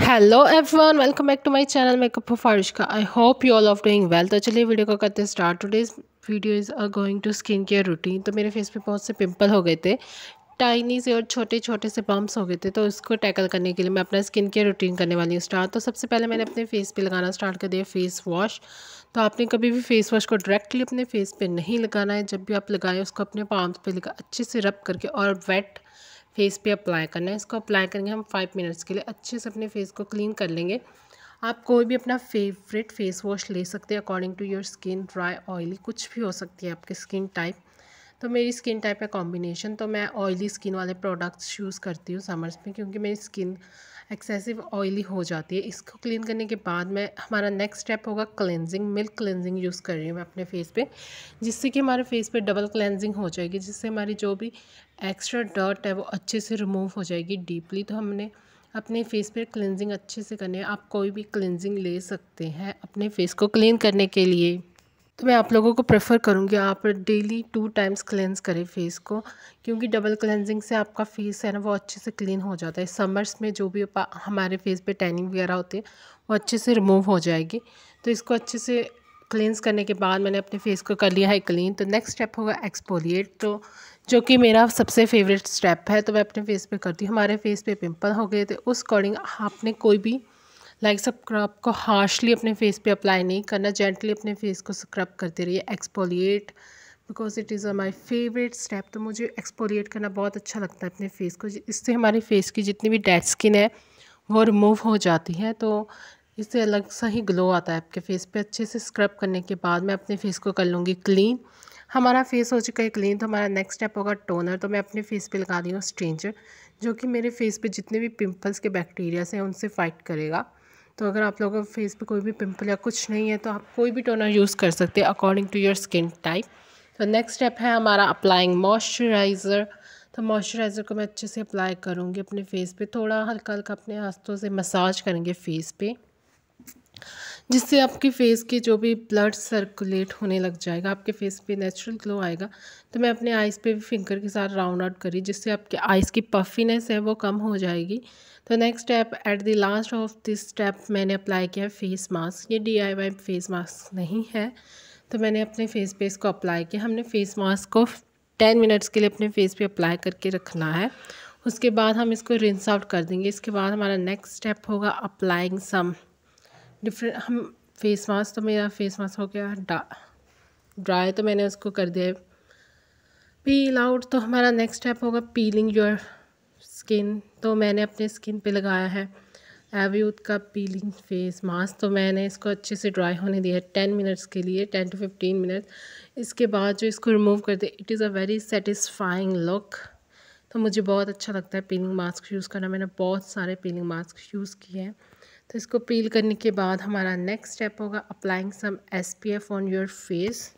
Hello everyone welcome back to my channel makeup for का I hope you all of doing well तो चलिए video को करते हैं start today video is are going to skin care routine तो मेरे face पे बहुत से पिंपल हो गए थे टाइनी से और छोटे छोटे से पम्प्स हो गए थे तो उसको टैकल करने के लिए मैं अपना स्किन केयर रूटीन करने वाली हूँ स्टार्ट तो सबसे पहले मैंने अपने फेस पे लगाना स्टार्ट कर दिया फेस वॉश तो आपने कभी भी फेस वॉश को डायरेक्टली अपने फेस पे नहीं लगाना है जब भी आप लगाएं उसको अपने पम्प पे लगा अच्छे से रब करके और वेट फेस पे अप्लाई करना है इसको अप्लाई करेंगे हम फाइव मिनट्स के लिए अच्छे से अपने फेस को क्लीन कर लेंगे आप कोई भी अपना फेवरेट फेस वॉश ले सकते हैं according to your skin dry oily कुछ भी हो सकती है आपकी स्किन टाइप तो मेरी स्किन टाइप का कॉम्बिनेशन तो मैं ऑयली स्किन वाले प्रोडक्ट्स यूज़ करती हूँ समर्स में क्योंकि मेरी स्किन एक्सेसिव ऑयली हो जाती है इसको क्लीन करने के बाद मैं हमारा नेक्स्ट स्टेप होगा क्लेंजिंग मिल्क क्लेंजिंग यूज़ कर रही हूँ मैं अपने फेस पे जिससे कि हमारे फेस पे डबल क्लेंजिंग हो जाएगी जिससे हमारी जो भी एक्स्ट्रा डर्ट है वो अच्छे से रिमूव हो जाएगी डीपली तो हमने अपने फेस पर क्लेंजिंग अच्छे से करनी है आप कोई भी क्लेंजिंग ले सकते हैं अपने फेस को क्लीन करने के लिए तो मैं आप लोगों को प्रेफर करूँगी आप डेली टू टाइम्स क्लेंस करें फेस को क्योंकि डबल क्लेंजिंग से आपका फेस है ना वो अच्छे से क्लीन हो जाता है समर्स में जो भी हमारे फेस पे टैनिंग वगैरह होती है वो अच्छे से रिमूव हो जाएगी तो इसको अच्छे से क्लेंस करने के बाद मैंने अपने फेस को कर लिया है क्लीन तो नेक्स्ट स्टेप होगा एक्सपोलिएट तो जो कि मेरा सबसे फेवरेट स्टेप है तो मैं अपने फेस पर करती हूँ हमारे फेस पर पिम्पल हो गए थे तो उस अकॉर्डिंग आपने कोई भी लाइक स्क्रब को हार्शली अपने फेस पे अप्लाई नहीं करना जेंटली अपने फेस को स्क्रब करते रहिए exfoliate because it is a my favourite step तो मुझे एक्सपोलिएट करना बहुत अच्छा लगता है अपने फेस को इससे हमारे फेस की जितनी भी डेड स्किन है वो रिमूव हो जाती है तो इससे अलग सा ही ग्लो आता है आपके फेस पे अच्छे से स्क्रब करने के बाद मैं अपने फेस को कर लूँगी क्लीन हमारा फेस हो चुका है क्लीन तो हमारा नेक्स्ट स्टेप होगा टोनर तो मैं अपने फेस पे लगा दी हूँ स्ट्रेंजर जो कि मेरे फेस पे जितने भी पिंपल्स के बैक्टीरियाज हैं उनसे फ़ाइट करेगा तो अगर आप लोगों के फेस पे कोई भी पिंपल या कुछ नहीं है तो आप कोई भी टोनर यूज़ कर सकते हैं according to your skin type तो नेक्स्ट स्टेप है हमारा अप्लाइंग मॉइस्चराइज़र तो मॉइस्चराइज़र को मैं अच्छे से अप्लाई करूँगी अपने फेस पे थोड़ा हल्का हल्का अपने हाथों से मसाज करेंगे फेस पर जिससे आपके फेस के जो भी ब्लड सर्कुलेट होने लग जाएगा आपके फेस पे नेचुरल ग्लो आएगा तो मैं अपने आइस पे भी फिंगर के साथ राउंड आउट करी जिससे आपके आइस की पफीनेस है वो कम हो जाएगी तो next step at the last of this step मैंने अप्लाई किया फेस मास्क ये डी फेस मास्क नहीं है तो मैंने अपने फेस पे इसको अप्लाई किया हमने फेस मास्क को टेन मिनट्स के लिए अपने फेस पे अप्लाई करके रखना है उसके बाद हम इसको रिंस आउट कर देंगे इसके बाद हमारा नेक्स्ट स्टेप होगा अप्लाइंग सम डिफरेंट हम फेस मास्क तो मेरा फेस मास्क हो गया डा ड्राई तो मैंने उसको कर दिया पील आउट तो हमारा नेक्स्ट स्टेप होगा पीलिंग योर स्किन तो मैंने अपने स्किन पे लगाया है एवयूथ का पीलिंग फेस मास्क तो मैंने इसको अच्छे से ड्राई होने दिया है टेन मिनट्स के लिए टेन टू फिफ्टीन मिनट इसके बाद जो इसको रिमूव कर दे it is a very satisfying look तो मुझे बहुत अच्छा लगता है पीलिंग मास्क यूज़ करना मैंने बहुत सारे पीलिंग मास्क यूज़ किए हैं तो इसको पील करने के बाद हमारा नेक्स्ट स्टेप होगा applying some SPF on your face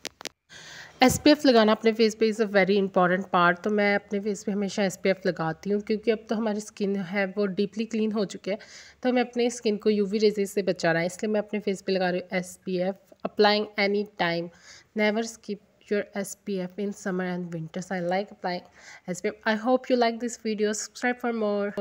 S P F लगाना अपने फेस पे is a very important part तो मैं अपने फेस पे हमेशा एस पी एफ़ लगाती हूँ क्योंकि अब तो हमारी स्किन है वो डीपली क्लीन हो चुकी है तो हमें अपने स्किन को वी रेजेज से बचा रहा है इसलिए मैं अपने फेस पे लगा रही हूँ S P F applying any time never skip your SPF in summer and like I like applying SPF. I hope you like this video. Subscribe for more.